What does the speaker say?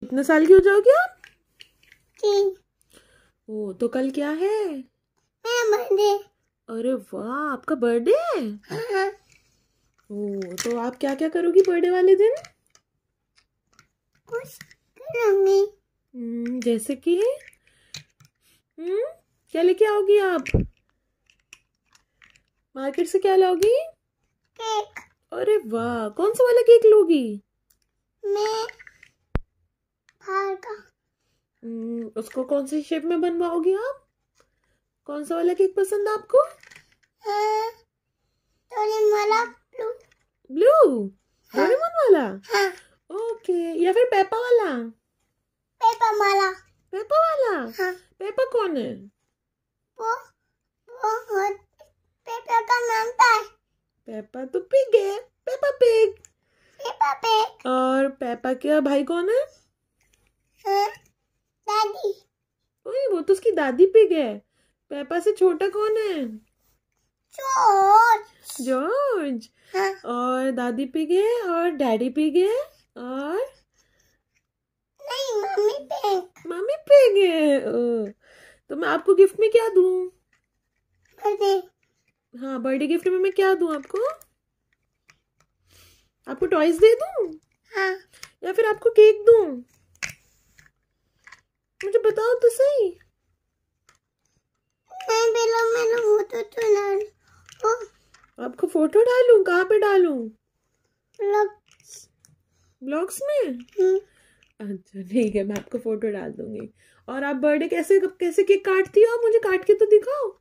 कितने साल की हो जाओगी आप ओ तो कल क्या है बर्थडे अरे वाह आपका बर्थडे है हाँ। ओ तो आप क्या क्या करोगी बर्थडे वाले दिन कुछ करूंगी हम्म, जैसे कि हम्म क्या लेके आओगी आप मार्केट से क्या लाओगी केक अरे वाह कौन सा वाला केक लोगी मैं उसको कौन सी शेप में बनवाओगी आप कौन सा वाला केक पसंद आपको वाला ब्लू ब्लू हाँ। वाला हाँ। ओके या फिर पेपा वाला पेपा वाला पेपा वाला हाँ। पेपा कौन है वो वो पेपा का नाम तो है पेपा तो पिग है पेपा पिग पेपा पिग और पेपा के भाई कौन है हाँ। दादी ओए वो तो उसकी दादी पिग है पेपा से छोटा कौन है जॉर्ज जॉर्ज हाँ? और दादी पिग है और डैडी पिग है और नहीं मम्मी पिग मम्मी पिग है ओ, तो मैं आपको गिफ्ट में क्या दूं बर्थडे हाँ बर्थडे गिफ्ट में मैं क्या दूं आपको आपको टॉयज दे दूं हाँ या फिर आपको केक दूं मुझे बताओ तो सही नहीं बेला मैंने फोटो तो डाल आपको फोटो डालूं कहाँ पे डालूं ब्लॉग्स में हम्म। अच्छा ठीक है मैं आपको फोटो डाल दूंगी और आप बर्थडे कैसे कैसे केक काटती हो मुझे काट के तो दिखाओ